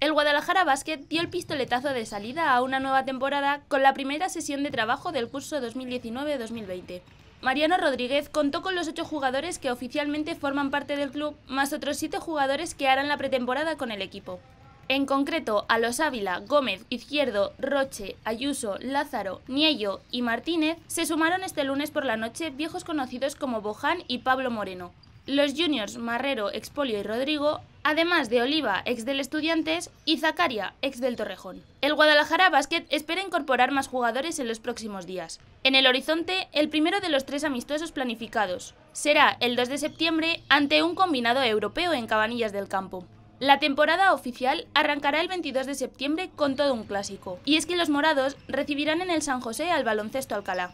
El Guadalajara Basket dio el pistoletazo de salida a una nueva temporada con la primera sesión de trabajo del curso 2019-2020. Mariano Rodríguez contó con los ocho jugadores que oficialmente forman parte del club, más otros siete jugadores que harán la pretemporada con el equipo. En concreto, a los Ávila, Gómez, Izquierdo, Roche, Ayuso, Lázaro, Niello y Martínez se sumaron este lunes por la noche viejos conocidos como Boján y Pablo Moreno. Los juniors Marrero, Expolio y Rodrigo además de Oliva, ex del Estudiantes, y Zacaria, ex del Torrejón. El Guadalajara Basket espera incorporar más jugadores en los próximos días. En el horizonte, el primero de los tres amistosos planificados. Será el 2 de septiembre ante un combinado europeo en Cabanillas del Campo. La temporada oficial arrancará el 22 de septiembre con todo un clásico, y es que los morados recibirán en el San José al baloncesto Alcalá.